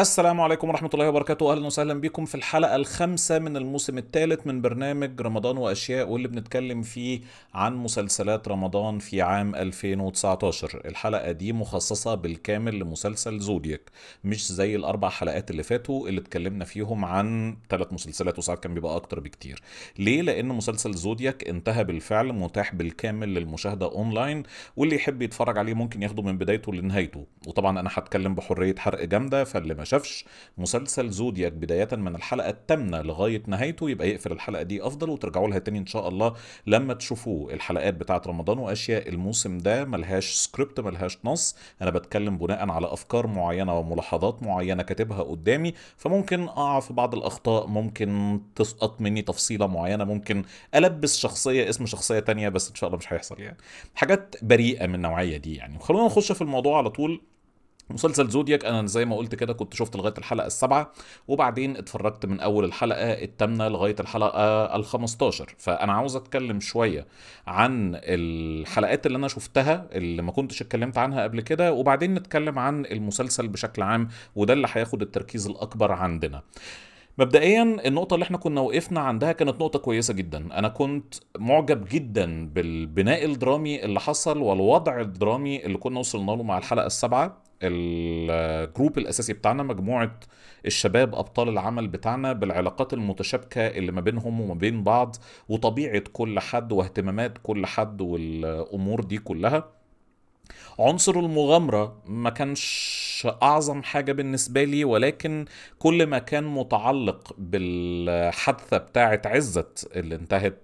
السلام عليكم ورحمة الله وبركاته أهلا وسهلا بكم في الحلقة الخامسة من الموسم الثالث من برنامج رمضان وأشياء واللي بنتكلم فيه عن مسلسلات رمضان في عام 2019 الحلقة دي مخصصة بالكامل لمسلسل زودياك مش زي الأربع حلقات اللي فاتوا اللي اتكلمنا فيهم عن ثلاث مسلسلات وساعات كان بيبقى أكتر بكتير ليه؟ لأن مسلسل زودياك انتهى بالفعل متاح بالكامل للمشاهدة أونلاين واللي يحب يتفرج عليه ممكن ياخده من بدايته لنهايته وطبعا أنا هتكلم بحرية حرق جامدة فاللي شافش مسلسل زودياك بداية من الحلقة الثامنة لغاية نهايته يبقى يقفل الحلقة دي أفضل وترجعوا لها تاني إن شاء الله لما تشوفوا الحلقات بتاعة رمضان وأشياء الموسم ده ملهاش سكريبت ملهاش نص أنا بتكلم بناء على أفكار معينة وملاحظات معينة كاتبها قدامي فممكن أقع في بعض الأخطاء ممكن تسقط مني تفصيلة معينة ممكن ألبس شخصية اسم شخصية تانية بس إن شاء الله مش هيحصل يعني حاجات بريئة من النوعية دي يعني خلونا نخش في الموضوع على طول مسلسل زودياك انا زي ما قلت كده كنت شفت لغايه الحلقه السابعه وبعدين اتفرجت من اول الحلقه الثامنه لغايه الحلقه ال15 فانا عاوز اتكلم شويه عن الحلقات اللي انا شفتها اللي ما كنتش اتكلمت عنها قبل كده وبعدين نتكلم عن المسلسل بشكل عام وده اللي هياخد التركيز الاكبر عندنا مبدئيا النقطة اللي احنا كنا وقفنا عندها كانت نقطة كويسة جدا انا كنت معجب جدا بالبناء الدرامي اللي حصل والوضع الدرامي اللي كنا وصلنا له مع الحلقة السابعة الجروب الاساسي بتاعنا مجموعه الشباب ابطال العمل بتاعنا بالعلاقات المتشابكه اللي ما بينهم وما بين بعض وطبيعه كل حد واهتمامات كل حد والامور دي كلها عنصر المغامرة ما كانش أعظم حاجة بالنسبة لي ولكن كل ما كان متعلق بالحادثة بتاعة عزت اللي انتهت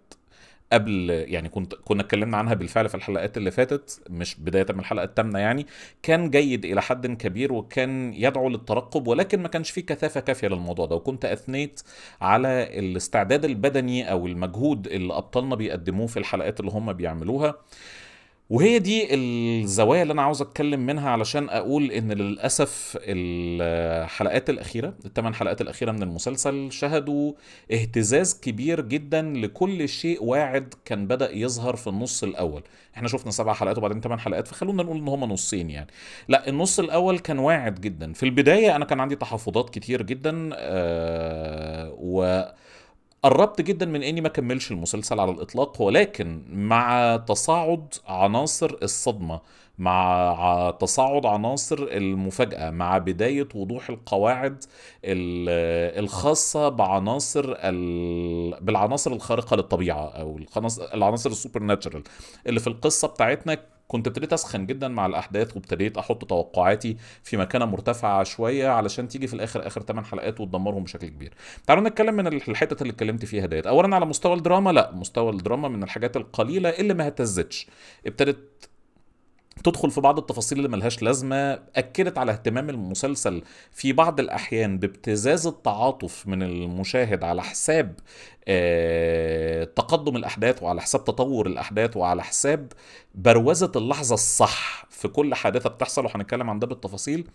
قبل يعني كنت كنا اتكلمنا عنها بالفعل في الحلقات اللي فاتت مش بدايه من الحلقه الثامنه يعني كان جيد الى حد كبير وكان يدعو للترقب ولكن ما كانش فيه كثافه كافيه للموضوع ده وكنت اثنيت على الاستعداد البدني او المجهود اللي ابطالنا بيقدموه في الحلقات اللي هم بيعملوها آه وهي دي الزوايا اللي انا عاوز اتكلم منها علشان اقول ان للاسف الحلقات الاخيره الثمان حلقات الاخيره من المسلسل شهدوا اهتزاز كبير جدا لكل شيء واعد كان بدا يظهر في النص الاول احنا شفنا سبع حلقات وبعدين ثمان حلقات فخلونا نقول ان هما نصين يعني لا النص الاول كان واعد جدا في البدايه انا كان عندي تحفظات كتير جدا آه و قربت جدا من اني ما كملش المسلسل على الاطلاق ولكن مع تصاعد عناصر الصدمه مع تصاعد عناصر المفاجاه مع بدايه وضوح القواعد الخاصه بعناصر بالعناصر الخارقه للطبيعه او العناصر السوبر ناتشرال اللي في القصه بتاعتنا كنت ابتديت اسخن جدا مع الاحداث وابتديت احط توقعاتي في مكانه مرتفعه شويه علشان تيجي في الاخر اخر 8 حلقات وتدمرهم بشكل كبير. تعالوا نتكلم من الحتت اللي اتكلمت فيها ديت، اولا على مستوى الدراما لا مستوى الدراما من الحاجات القليله اللي ما اهتزتش، ابتدت تدخل في بعض التفاصيل اللي ملهاش لازمة أكدت على اهتمام المسلسل في بعض الأحيان بابتزاز التعاطف من المشاهد على حساب آه، تقدم الاحداث وعلى حساب تطور الاحداث وعلى حساب بروزه اللحظه الصح في كل حادثه بتحصل وهنتكلم عن ده بالتفاصيل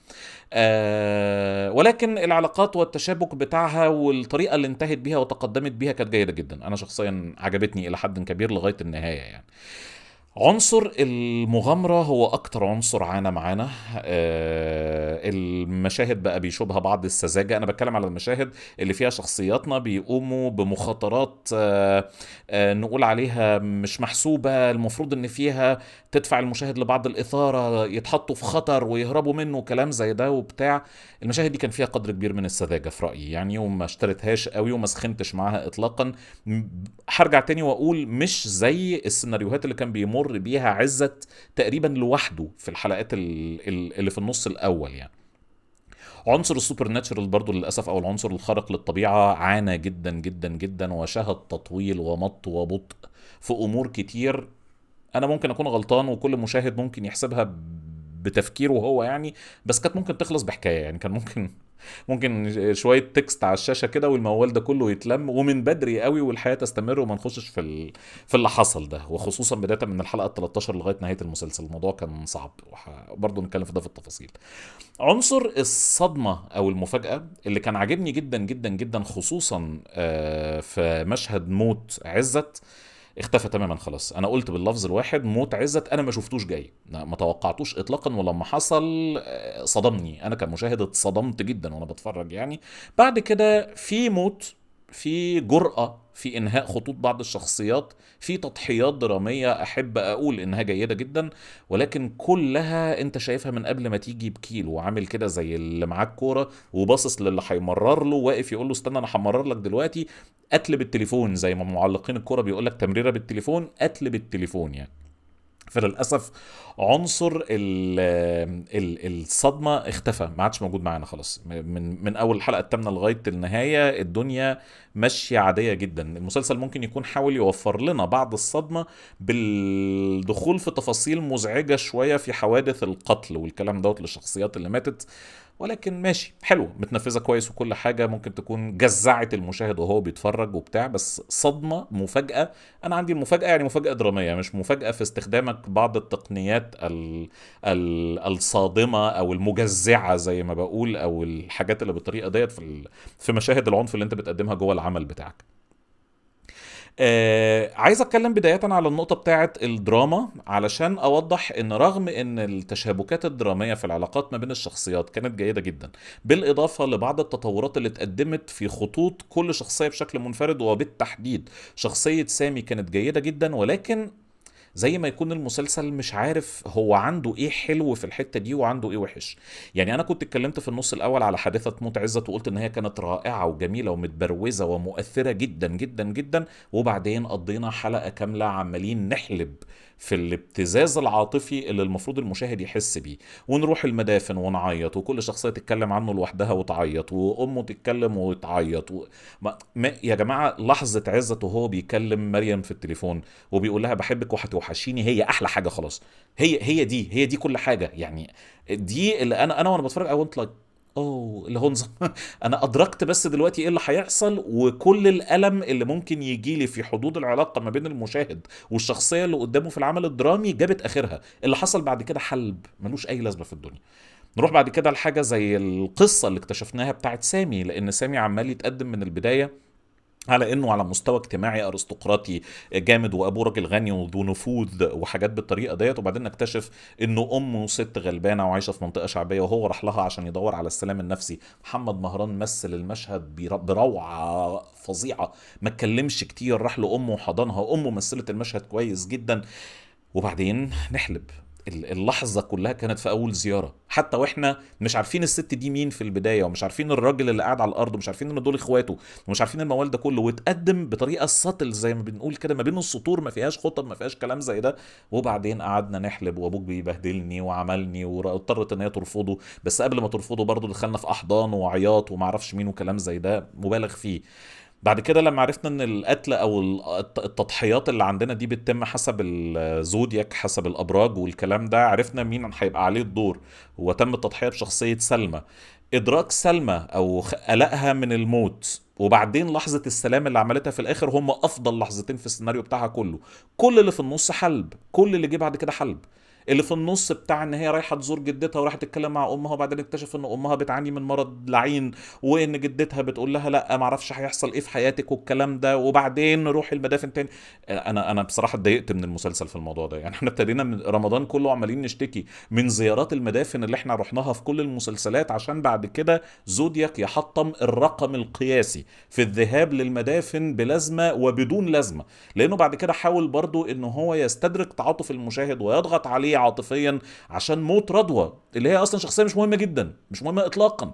آه ولكن العلاقات والتشابك بتاعها والطريقه اللي انتهت بيها وتقدمت بيها كانت جيده جدا انا شخصيا عجبتني الى حد كبير لغايه النهايه يعني عنصر المغامرة هو أكتر عنصر عانى معانا آه المشاهد بقى بيشوبها بعض السذاجة أنا بتكلم على المشاهد اللي فيها شخصياتنا بيقوموا بمخاطرات آه آه نقول عليها مش محسوبة المفروض إن فيها تدفع المشاهد لبعض الإثارة يتحطوا في خطر ويهربوا منه كلام زي ده وبتاع المشاهد دي كان فيها قدر كبير من السذاجة في رأيي يعني وما اشتريتهاش قوي وما سخنتش معاها إطلاقا هرجع تاني وأقول مش زي السيناريوهات اللي كان بيمر بيمر بيها عزت تقريبا لوحده في الحلقات اللي في النص الاول يعني عنصر السوبر ناتشرال برضه للاسف او العنصر الخارق للطبيعه عانى جدا جدا جدا وشهد تطويل ومط وبطء في امور كتير انا ممكن اكون غلطان وكل مشاهد ممكن يحسبها بتفكيره هو يعني بس كانت ممكن تخلص بحكايه يعني كان ممكن ممكن شويه تكست على الشاشه كده والموال ده كله يتلم ومن بدري قوي والحياه تستمر وما نخشش في ال... في اللي حصل ده وخصوصا بدايه من الحلقه 13 لغايه نهايه المسلسل الموضوع كان صعب وبرضه نتكلم في ده في التفاصيل عنصر الصدمه او المفاجاه اللي كان عاجبني جدا جدا جدا خصوصا آه، في مشهد موت عزت اختفى تماما خلاص انا قلت باللفظ الواحد موت عزت انا ما شفتوش جاي ما توقعتوش اطلاقا ولما حصل آه، صدمني انا كمشاهد اتصدمت جدا وانا بتفرج يعني بعد كده في موت في جرأة في إنهاء خطوط بعض الشخصيات في تضحيات درامية أحب أقول إنها جيدة جدا ولكن كلها أنت شايفها من قبل ما تيجي بكيلو وعامل كده زي اللي معاك كورة وباصص للي هيمرر له واقف يقول له استنى أنا همرر لك دلوقتي قتل بالتليفون زي ما معلقين الكورة بيقول لك تمريرة بالتليفون قتل بالتليفون يعني فللاسف عنصر الصدمه اختفى ما عادش موجود معانا خلاص من من اول الحلقه الثامنه لغايه النهايه الدنيا ماشيه عاديه جدا المسلسل ممكن يكون حاول يوفر لنا بعض الصدمه بالدخول في تفاصيل مزعجه شويه في حوادث القتل والكلام دوت للشخصيات اللي ماتت ولكن ماشي حلوه متنفذه كويس وكل حاجه ممكن تكون جزعت المشاهد وهو بيتفرج وبتاع بس صدمه مفاجاه انا عندي المفاجاه يعني مفاجاه دراميه مش مفاجاه في استخدامك بعض التقنيات الـ الـ الصادمه او المجزعه زي ما بقول او الحاجات اللي بالطريقه ديت في في مشاهد العنف اللي انت بتقدمها جوه العمل بتاعك آه عايز اتكلم بدايه على النقطه بتاعه الدراما علشان اوضح ان رغم ان التشابكات الدراميه في العلاقات ما بين الشخصيات كانت جيده جدا بالاضافه لبعض التطورات اللي اتقدمت في خطوط كل شخصيه بشكل منفرد وبالتحديد شخصيه سامي كانت جيده جدا ولكن زي ما يكون المسلسل مش عارف هو عنده ايه حلو في الحته دي وعنده ايه وحش يعني انا كنت اتكلمت في النص الاول على حادثه موت عزت وقلت ان هي كانت رائعه وجميله ومتبروزه ومؤثره جدا جدا جدا وبعدين قضينا حلقه كامله عمالين نحلب في الابتزاز العاطفي اللي المفروض المشاهد يحس بيه ونروح المدافن ونعيط وكل شخصيه تتكلم عنه لوحدها وتعيط وامه تتكلم وتعيط و... ما... ما... يا جماعه لحظه عزت وهو بيكلم مريم في التليفون وبيقول لها بحبك وهتوحشيني هي احلى حاجه خلاص هي هي دي هي دي كل حاجه يعني دي اللي انا انا وانا بتفرج اي ونت لايك اوه اللي هو انا ادركت بس دلوقتي ايه اللي هيحصل وكل الالم اللي ممكن يجي لي في حدود العلاقه ما بين المشاهد والشخصيه اللي قدامه في العمل الدرامي جابت اخرها اللي حصل بعد كده حلب ملوش اي لازمه في الدنيا نروح بعد كده لحاجه زي القصه اللي اكتشفناها بتاعت سامي لان سامي عمال يتقدم من البدايه على انه على مستوى اجتماعي ارستقراطي جامد وابوه راجل غني وذو نفوذ وحاجات بالطريقه ديت وبعدين نكتشف انه امه ست غلبانه وعايشه في منطقه شعبيه وهو راح لها عشان يدور على السلام النفسي محمد مهران مثل المشهد بروعه فظيعه ما اتكلمش كتير راح لامه وحضنها امه مثلت المشهد كويس جدا وبعدين نحلب اللحظه كلها كانت في اول زياره حتى واحنا مش عارفين الست دي مين في البدايه ومش عارفين الراجل اللي قاعد على الارض ومش عارفين ان دول اخواته ومش عارفين الموال ده كله واتقدم بطريقه سطل زي ما بنقول كده ما بين السطور ما فيهاش خطب ما فيهاش كلام زي ده وبعدين قعدنا نحلب وابوك بيبهدلني وعملني واضطرت ان هي ترفضه بس قبل ما ترفضه برضه دخلنا في احضان وعياط وما اعرفش مين وكلام زي ده مبالغ فيه بعد كده لما عرفنا ان القتل او التضحيات اللي عندنا دي بتتم حسب الزودياك حسب الابراج والكلام ده عرفنا مين هيبقى عليه الدور وتم التضحيه بشخصيه سلمى ادراك سلمى او قلقها من الموت وبعدين لحظه السلام اللي عملتها في الاخر هم افضل لحظتين في السيناريو بتاعها كله كل اللي في النص حلب كل اللي جه بعد كده حلب اللي في النص بتاع ان هي رايحه تزور جدتها ورايحه تتكلم مع امها وبعدين اكتشف ان امها بتعاني من مرض لعين وان جدتها بتقول لها لا ما اعرفش هيحصل ايه في حياتك والكلام ده وبعدين روح المدافن تاني انا انا بصراحه اتضايقت من المسلسل في الموضوع ده يعني احنا ابتدينا من رمضان كله عمالين نشتكي من زيارات المدافن اللي احنا رحناها في كل المسلسلات عشان بعد كده زودياك يحطم الرقم القياسي في الذهاب للمدافن بلازمه وبدون لازمه لانه بعد كده حاول برضه ان هو يستدرك تعاطف المشاهد ويضغط عليه شخصيه عاطفيا عشان موت رضوى اللي هي اصلا شخصيه مش مهمه جدا مش مهمه اطلاقا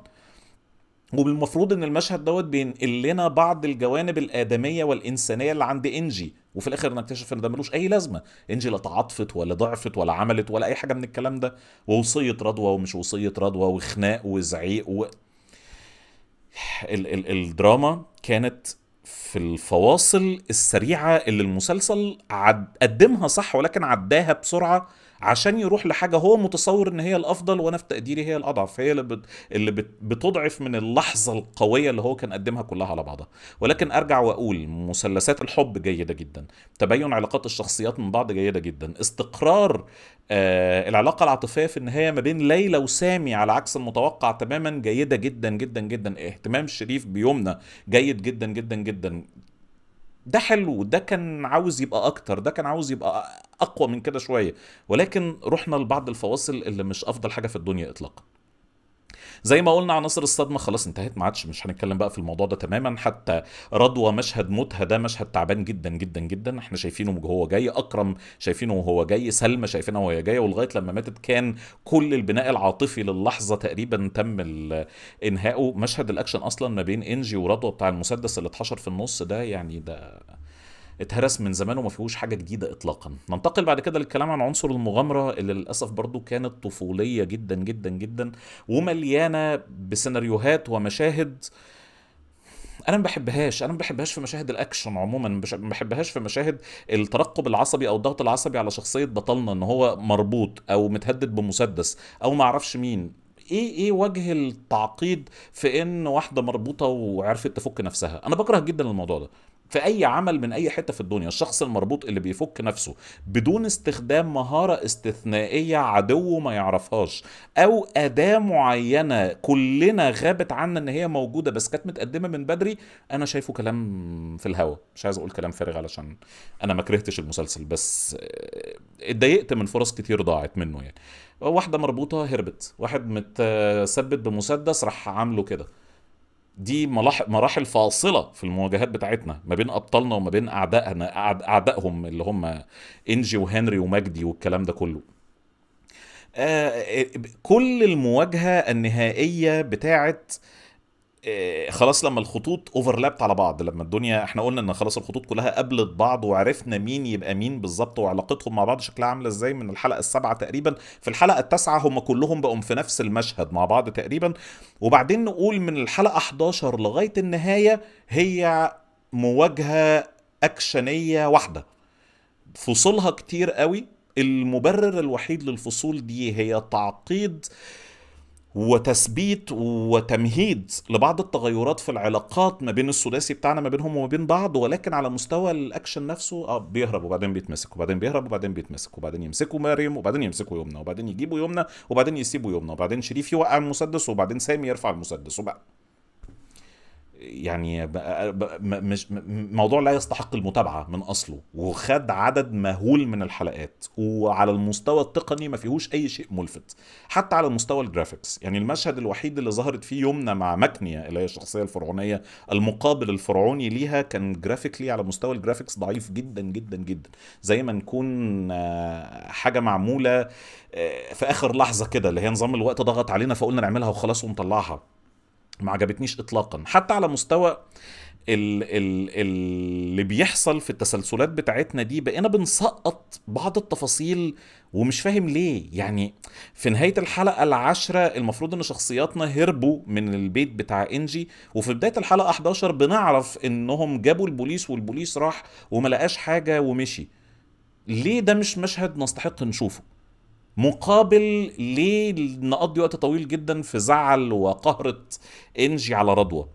والمفروض ان المشهد دوت بينقل لنا بعض الجوانب الادميه والانسانيه اللي عند انجي وفي الاخر نكتشف ان ده ملوش اي لازمه انجي لا تعاطفت ولا ضعفت ولا عملت ولا اي حاجه من الكلام ده ووصيه رضوى ومش وصيه رضوى وخناق وزعيق و... ال- ال- الدراما كانت في الفواصل السريعه اللي المسلسل عد... قدمها صح ولكن عداها بسرعه عشان يروح لحاجه هو متصور ان هي الافضل وانا في تقديري هي الاضعف هي اللي, بت... اللي بت... بتضعف من اللحظه القويه اللي هو كان قدمها كلها على بعضها ولكن ارجع واقول مثلثات الحب جيده جدا تبين علاقات الشخصيات من بعض جيده جدا استقرار آه العلاقه العاطفيه في النهايه ما بين ليلى وسامي على عكس المتوقع تماما جيده جدا جدا جدا اهتمام شريف بيمنى جيد جدا جدا جدا ده حلو ده كان عاوز يبقى اكتر ده كان عاوز يبقى اقوى من كده شويه ولكن رحنا لبعض الفواصل اللي مش افضل حاجه في الدنيا اطلاقا زي ما قلنا عناصر الصدمه خلاص انتهت ما عادش مش هنتكلم بقى في الموضوع ده تماما حتى رضوى مشهد موتها ده مشهد تعبان جدا جدا جدا احنا شايفينه وهو جاي اكرم شايفينه وهو جاي سلمى شايفينها وهي جايه ولغايه لما ماتت كان كل البناء العاطفي للحظه تقريبا تم انهائه مشهد الاكشن اصلا ما بين انجي ورضوى بتاع المسدس اللي اتحشر في النص ده يعني ده اتهرس من زمان وما فيهوش حاجه جديده اطلاقا ننتقل بعد كده للكلام عن عنصر المغامره اللي للاسف برضو كانت طفوليه جدا جدا جدا ومليانه بسيناريوهات ومشاهد انا ما بحبهاش انا ما بحبهاش في مشاهد الاكشن عموما ما بحبهاش في مشاهد الترقب العصبي او الضغط العصبي على شخصيه بطلنا ان هو مربوط او متهدد بمسدس او ما اعرفش مين ايه ايه وجه التعقيد في ان واحده مربوطه وعرفت تفك نفسها انا بكره جدا الموضوع ده في اي عمل من اي حته في الدنيا الشخص المربوط اللي بيفك نفسه بدون استخدام مهاره استثنائيه عدوه ما يعرفهاش او اداه معينه كلنا غابت عنا ان هي موجوده بس كانت متقدمه من بدري انا شايفه كلام في الهوا مش عايز اقول كلام فارغ علشان انا ما كرهتش المسلسل بس آه، اتضايقت من فرص كتير ضاعت منه يعني واحده مربوطه هربت واحد متثبت بمسدس راح عامله كده دي مراحل فاصله في المواجهات بتاعتنا ما بين ابطالنا وما بين اعدائنا اعدائهم اللي هم انجي وهنري ومجدي والكلام ده كله آه كل المواجهه النهائيه بتاعت آه آه، خلاص لما الخطوط اوفرلابت على بعض لما الدنيا احنا قلنا ان خلاص الخطوط كلها قابلت بعض وعرفنا مين يبقى مين بالظبط وعلاقتهم مع بعض شكلها عامله ازاي من الحلقه السابعه تقريبا في الحلقه التاسعه هم كلهم بقوا في نفس المشهد مع بعض تقريبا وبعدين نقول من الحلقه 11 لغايه النهايه هي مواجهه اكشنيه واحده فصولها كتير قوي المبرر الوحيد للفصول دي هي تعقيد وتثبيت وتمهيد لبعض التغيرات في العلاقات ما بين السداسي بتاعنا ما بينهم وما بين بعض ولكن على مستوى الاكشن نفسه اه بيهرب وبعدين بيتمسك وبعدين بيهرب وبعدين بيتمسك وبعدين يمسكوا مريم وبعدين يمسكوا يمنى وبعدين يجيبوا يمنى وبعدين يسيبوا يمنى وبعدين شريف يوقع المسدس وبعدين سامي يرفع المسدس وبقى يعني مش موضوع لا يستحق المتابعه من اصله وخد عدد مهول من الحلقات وعلى المستوى التقني ما فيهوش اي شيء ملفت حتى على مستوى الجرافيكس يعني المشهد الوحيد اللي ظهرت فيه يمنى مع مكنيا اللي هي الشخصيه الفرعونيه المقابل الفرعوني ليها كان جرافيكلي على مستوى الجرافيكس ضعيف جدا جدا جدا زي ما نكون آه، حاجه معموله آه، في اخر لحظه كده اللي هي نظام الوقت ضغط علينا فقلنا نعملها وخلاص ونطلعها ما عجبتنيش اطلاقا حتى على مستوى ال ال اللي بيحصل في التسلسلات بتاعتنا دي بقينا بنسقط بعض التفاصيل ومش فاهم ليه يعني في نهاية الحلقة العاشرة المفروض ان شخصياتنا هربوا من البيت بتاع انجي وفي بداية الحلقة 11 بنعرف انهم جابوا البوليس والبوليس راح وما لقاش حاجة ومشي ليه ده مش مشهد نستحق نشوفه مقابل ليه نقضي وقت طويل جدا في زعل وقهرة انجي على رضوى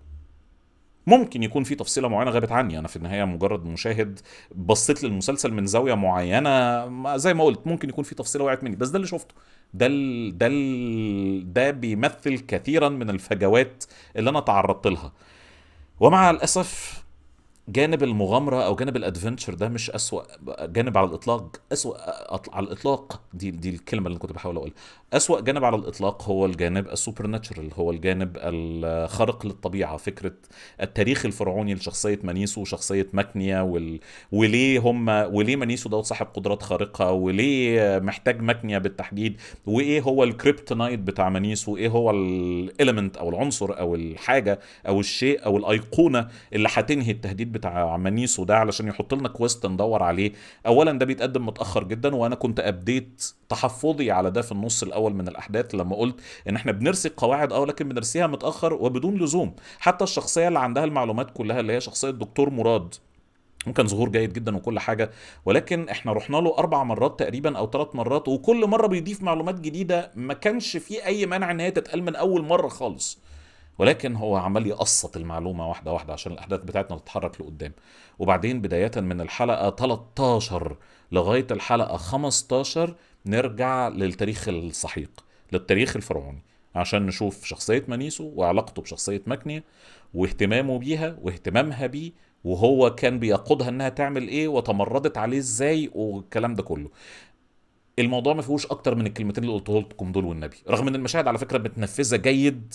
ممكن يكون في تفصيله معينه غابت عني انا في النهايه مجرد مشاهد بصيت للمسلسل من زاويه معينه زي ما قلت ممكن يكون في تفصيله وقعت مني بس ده اللي شفته ده ال ده ال ده بيمثل كثيرا من الفجوات اللي انا تعرضت لها ومع الاسف جانب المغامره او جانب الادفنتشر ده مش اسوا جانب على الاطلاق اسوا على الاطلاق دي دي الكلمه اللي كنت بحاول اقولها اسوا جانب على الاطلاق هو الجانب السوبر ناتشرال هو الجانب الخارق للطبيعه فكره التاريخ الفرعوني لشخصيه منيسو وشخصيه مكنيا وال... وليه هم وليه منيسو دوت صاحب قدرات خارقه وليه محتاج مكنيا بالتحديد وايه هو الكريبتونايت بتاع منيسو وايه هو الاليمنت او العنصر او الحاجه او الشيء او الايقونه اللي هتنهي التهديد بتاع عمانيسو ده علشان يحط لنا كويست ندور عليه اولا ده بيتقدم متاخر جدا وانا كنت ابديت تحفظي على ده في النص الاول من الاحداث لما قلت ان احنا بنرسي قواعد اه لكن بنرسيها متاخر وبدون لزوم حتى الشخصيه اللي عندها المعلومات كلها اللي هي شخصيه دكتور مراد وكان ظهور جيد جدا وكل حاجه ولكن احنا رحنا له اربع مرات تقريبا او ثلاث مرات وكل مره بيضيف معلومات جديده ما كانش فيه اي مانع ان هي تتقال من اول مره خالص ولكن هو عمال يقسط المعلومه واحده واحده عشان الاحداث بتاعتنا تتحرك لقدام وبعدين بدايه من الحلقه 13 لغايه الحلقه 15 نرجع للتاريخ السحيق للتاريخ الفرعوني عشان نشوف شخصية مانيسو وعلاقته بشخصية مكنية واهتمامه بيها واهتمامها بيه وهو كان بيقودها انها تعمل ايه وتمردت عليه ازاي والكلام ده كله الموضوع ما فيهوش اكتر من الكلمتين اللي قلتهولكم لكم دول والنبي رغم ان المشاهد على فكره متنفذه جيد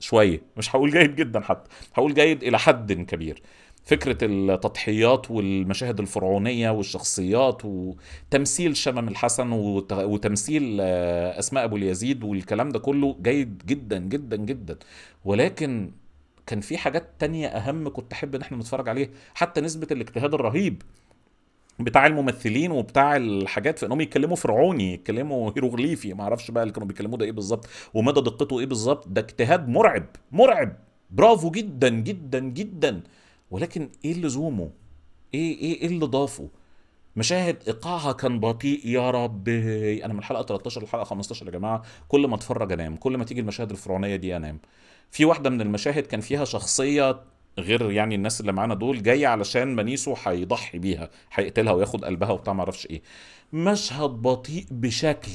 شويه مش هقول جيد جدا حتى هقول جيد الى حد كبير فكره التضحيات والمشاهد الفرعونيه والشخصيات وتمثيل شمم الحسن وتمثيل آه، اسماء ابو اليزيد والكلام ده كله جيد جدا جدا جدا ولكن كان في حاجات تانية أهم كنت أحب إن احنا نتفرج عليها حتى نسبة الاجتهاد الرهيب بتاع الممثلين وبتاع الحاجات في انهم يتكلموا فرعوني يتكلموا هيروغليفي ما اعرفش بقى اللي كانوا بيتكلموه ده ايه بالظبط ومدى دقته ايه بالظبط ده اجتهاد مرعب مرعب برافو جدا جدا جدا ولكن ايه اللي زومه ايه ايه ايه اللي ضافه مشاهد ايقاعها كان بطيء يا رب انا من الحلقه 13 للحلقه 15 يا جماعه كل ما اتفرج انام كل ما تيجي المشاهد الفرعونيه دي انام في واحده من المشاهد كان فيها شخصيه غير يعني الناس اللي معانا دول جاي علشان منيسو هيضحي بيها هيقتلها وياخد قلبها وبتاع معرفش ايه مشهد بطيء بشكل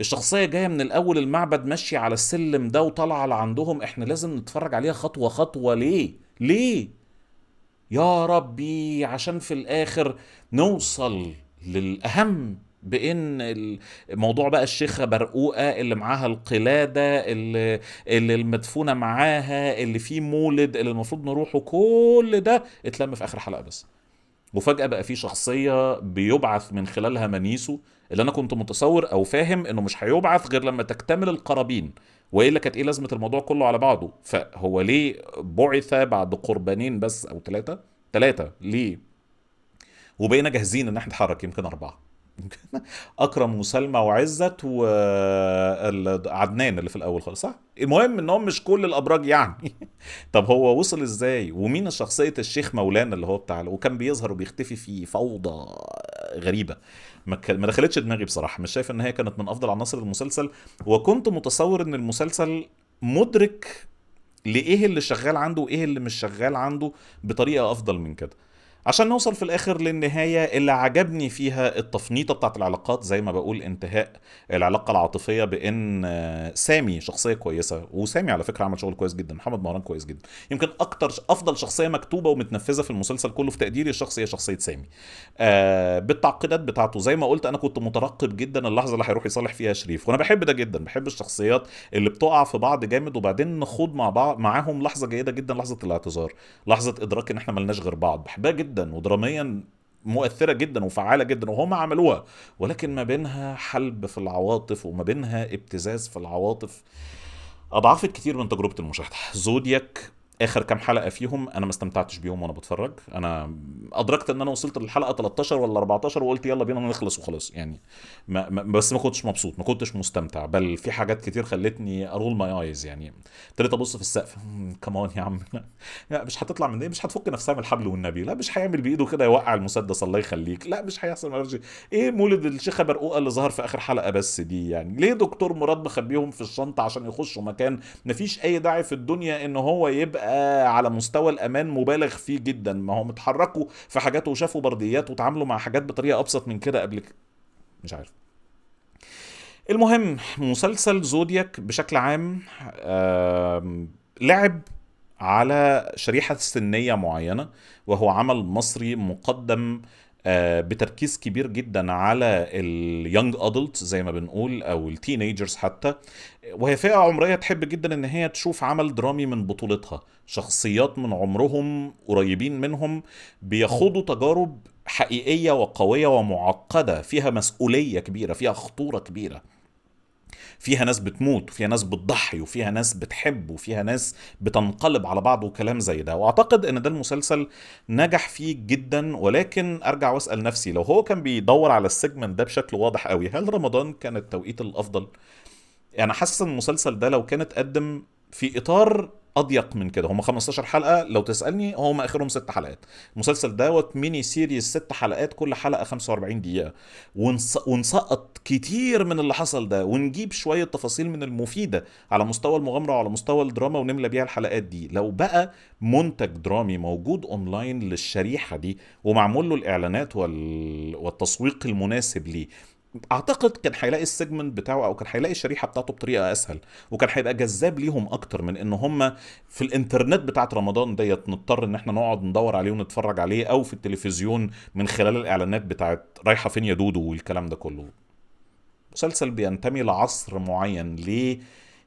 الشخصيه جايه من الاول المعبد ماشيه على السلم ده وطالعه لعندهم احنا لازم نتفرج عليها خطوه خطوه ليه ليه يا ربي عشان في الاخر نوصل للاهم بان موضوع بقى الشيخه برقوقه اللي معاها القلاده اللي, اللي المدفونه معاها اللي فيه مولد اللي المفروض نروحه كل ده اتلم في اخر حلقه بس وفجاه بقى في شخصيه بيبعث من خلالها منيسو اللي انا كنت متصور او فاهم انه مش هيبعث غير لما تكتمل القرابين والا كانت ايه لازمه الموضوع كله على بعضه فهو ليه بعث بعد قربانين بس او ثلاثه ثلاثه ليه وبقينا جاهزين ان احنا نتحرك يمكن اربعه اكرم وسلمى وعزت وعدنان اللي في الاول خالص صح المهم انهم مش كل الابراج يعني طب هو وصل ازاي ومين شخصيه الشيخ مولانا اللي هو بتاع وكان بيظهر وبيختفي في فوضى غريبه ما دخلتش دماغي بصراحه مش شايف ان هي كانت من افضل عناصر المسلسل وكنت متصور ان المسلسل مدرك لايه اللي شغال عنده وايه اللي مش شغال عنده بطريقه افضل من كده عشان نوصل في الاخر للنهايه اللي عجبني فيها التفنيطه بتاعت العلاقات زي ما بقول انتهاء العلاقه العاطفيه بان آه، سامي شخصيه كويسه وسامي على فكره عمل شغل كويس جدا محمد مهران كويس جدا يمكن اكتر افضل شخصيه مكتوبه ومتنفذه في المسلسل كله في تقديري الشخصي هي شخصيه سامي آه بالتعقيدات بتاعته زي ما قلت انا كنت مترقب جدا اللحظه اللي هيروح يصالح فيها شريف وانا بحب ده جدا بحب الشخصيات اللي بتقع في بعض جامد وبعدين نخوض مع بعض معاهم لحظه جيده جدا لحظه الاعتذار لحظه ادراك ان احنا ملناش غير بعض بحبها جدا جدا ودراميا مؤثرة جدا وفعالة جدا وهم عملوها ولكن ما بينها حلب في العواطف وما بينها ابتزاز في العواطف أضعفت كتير من تجربة المشاهدة زودياك اخر كام حلقه فيهم انا ما استمتعتش بيهم وانا بتفرج انا ادركت ان انا وصلت للحلقه 13 ولا 14 وقلت يلا بينا نخلص وخلاص يعني ما ما بس ما كنتش مبسوط ما كنتش مستمتع بل في حاجات كتير خلتني ارول ماي ايز يعني ابتديت ابص في السقف كمان يا عم لا مش هتطلع من دي مش هتفك نفسها من الحبل والنبي لا مش هيعمل بايده كده يوقع المسدس الله يخليك لا مش هيحصل معرفش ايه مولد الشيخه برقوقه اللي ظهر في اخر حلقه بس دي يعني ليه دكتور مراد مخبيهم في الشنطه عشان يخشوا مكان مفيش اي داعي في الدنيا ان هو يبقى آه، على مستوى الامان مبالغ فيه جدا ما هم اتحركوا في حاجات وشافوا برديات وتعاملوا مع حاجات بطريقه ابسط من كده قبل كده مش عارف المهم مسلسل زودياك بشكل عام لعب على شريحة سنية معينة وهو عمل مصري مقدم آه آه، بتركيز كبير جدا على اليونج ادلت زي ما بنقول او التينيجرز حتى وهي فئه عمريه تحب جدا ان هي تشوف عمل درامي من بطولتها شخصيات من عمرهم قريبين منهم بيخوضوا تجارب حقيقيه وقويه ومعقده فيها مسؤوليه كبيره فيها خطوره كبيره فيها ناس بتموت وفيها ناس بتضحي وفيها ناس بتحب وفيها ناس بتنقلب على بعض وكلام زي ده واعتقد ان ده المسلسل نجح فيه جدا ولكن ارجع واسال نفسي لو هو كان بيدور على السيجمنت ده بشكل واضح قوي هل رمضان كان التوقيت الافضل يعني حاسس ان المسلسل ده لو كان اتقدم في اطار اضيق من كده هم 15 حلقه لو تسالني هم اخرهم ست حلقات المسلسل دوت ميني سيريز ست حلقات كل حلقه 45 دقيقه ونسقط كتير من اللي حصل ده ونجيب شويه تفاصيل من المفيده على مستوى المغامره وعلى مستوى الدراما ونملى بيها الحلقات دي لو بقى منتج درامي موجود اونلاين للشريحه دي ومعمول له الاعلانات وال... والتسويق المناسب ليه اعتقد كان هيلاقي السيجمنت بتاعه او كان هيلاقي الشريحه بتاعته بطريقه اسهل وكان هيبقى جذاب ليهم اكتر من ان هم في الانترنت بتاعت رمضان ديت نضطر ان احنا نقعد ندور عليه ونتفرج عليه او في التلفزيون من خلال الاعلانات بتاعت رايحه فين يا دودو والكلام ده كله مسلسل بينتمي لعصر معين ليه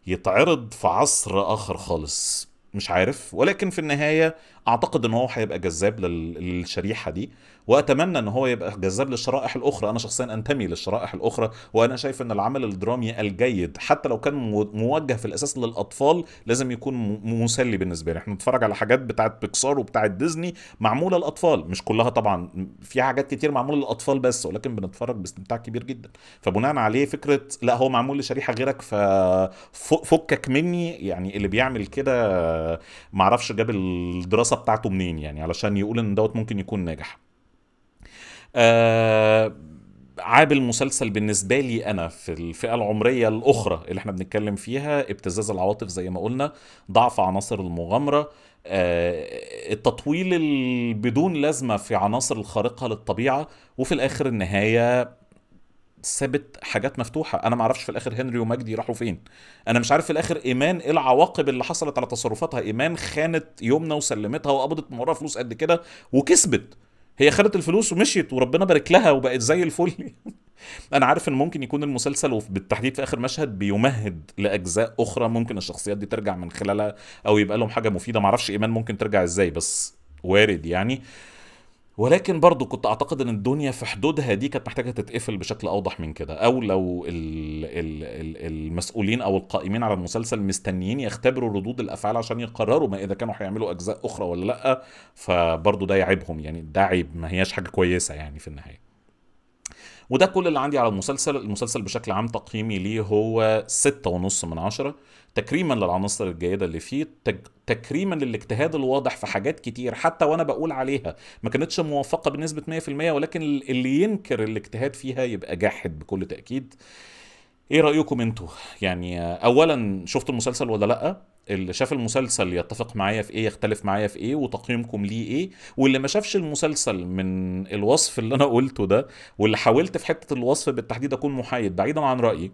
يتعرض في عصر اخر خالص مش عارف ولكن في النهايه اعتقد ان هو هيبقى جذاب للشريحه دي واتمنى ان هو يبقى جذاب للشرائح الاخرى انا شخصيا انتمي للشرائح الاخرى وانا شايف ان العمل الدرامي الجيد حتى لو كان موجه في الاساس للاطفال لازم يكون مسلي بالنسبه لي احنا بنتفرج على حاجات بتاعه بيكسار وبتاعه ديزني معموله للاطفال مش كلها طبعا في حاجات كتير معموله للاطفال بس ولكن بنتفرج باستمتاع كبير جدا فبناء عليه فكره لا هو معمول لشريحه غيرك ففكك مني يعني اللي بيعمل كده معرفش جاب الدراسه بتاعته منين يعني علشان يقول ان دوت ممكن يكون ناجح آه عاب المسلسل بالنسبة لي أنا في الفئة العمرية الأخرى اللي احنا بنتكلم فيها ابتزاز العواطف زي ما قلنا ضعف عناصر المغامرة آه التطويل بدون لازمة في عناصر الخارقة للطبيعة وفي الآخر النهاية سابت حاجات مفتوحه انا ما اعرفش في الاخر هنري ومجدي راحوا فين انا مش عارف في الاخر ايمان ايه العواقب اللي حصلت على تصرفاتها ايمان خانت يمنى وسلمتها وقبضت من وراها فلوس قد كده وكسبت هي خدت الفلوس ومشيت وربنا بارك لها وبقت زي الفل انا عارف ان ممكن يكون المسلسل وبالتحديد في اخر مشهد بيمهد لاجزاء اخرى ممكن الشخصيات دي ترجع من خلالها او يبقى لهم حاجه مفيده معرفش ايمان ممكن ترجع ازاي بس وارد يعني آه ولكن برضو كنت اعتقد ان الدنيا في حدودها دي كانت محتاجه تتقفل بشكل اوضح من كده او لو المسؤولين او القائمين على المسلسل مستنيين يختبروا ردود الافعال عشان يقرروا ما اذا كانوا هيعملوا اجزاء اخرى ولا لا فبرضو ده يعيبهم يعني ده عيب ما هياش حاجه كويسه يعني في النهايه وده كل اللي عندي على المسلسل المسلسل بشكل عام تقييمي ليه هو ستة ونص من عشرة تكريما للعناصر الجيده اللي فيه تكريما للاجتهاد الواضح في حاجات كتير حتى وانا بقول عليها ما كانتش موفقه بنسبه 100% ولكن اللي ينكر الاجتهاد فيها يبقى جاحد بكل تاكيد ايه رايكم انتوا يعني اولا شفتوا المسلسل ولا لا اللي شاف المسلسل يتفق معايا في ايه يختلف معايا في ايه وتقييمكم ليه ايه واللي ما شافش المسلسل من الوصف اللي انا قلته ده واللي حاولت في حته الوصف بالتحديد اكون محايد بعيدا عن رايي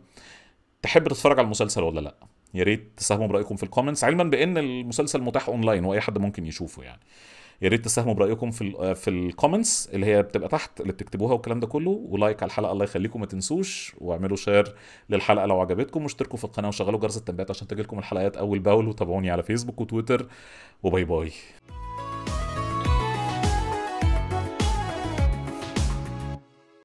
تحب تتفرج على المسلسل ولا لا يا ريت تساهموا برايكم في الكومنتس علما بان المسلسل متاح اونلاين واي حد ممكن يشوفه يعني يا ريت تساهموا برايكم في الـ في الكومنتس اللي هي بتبقى تحت اللي بتكتبوها والكلام ده كله ولايك على الحلقه الله يخليكم ما تنسوش واعملوا شير للحلقه لو عجبتكم واشتركوا في القناه وشغلوا جرس التنبيهات عشان تجيلكم الحلقات اول باول وتابعوني على فيسبوك وتويتر وباي باي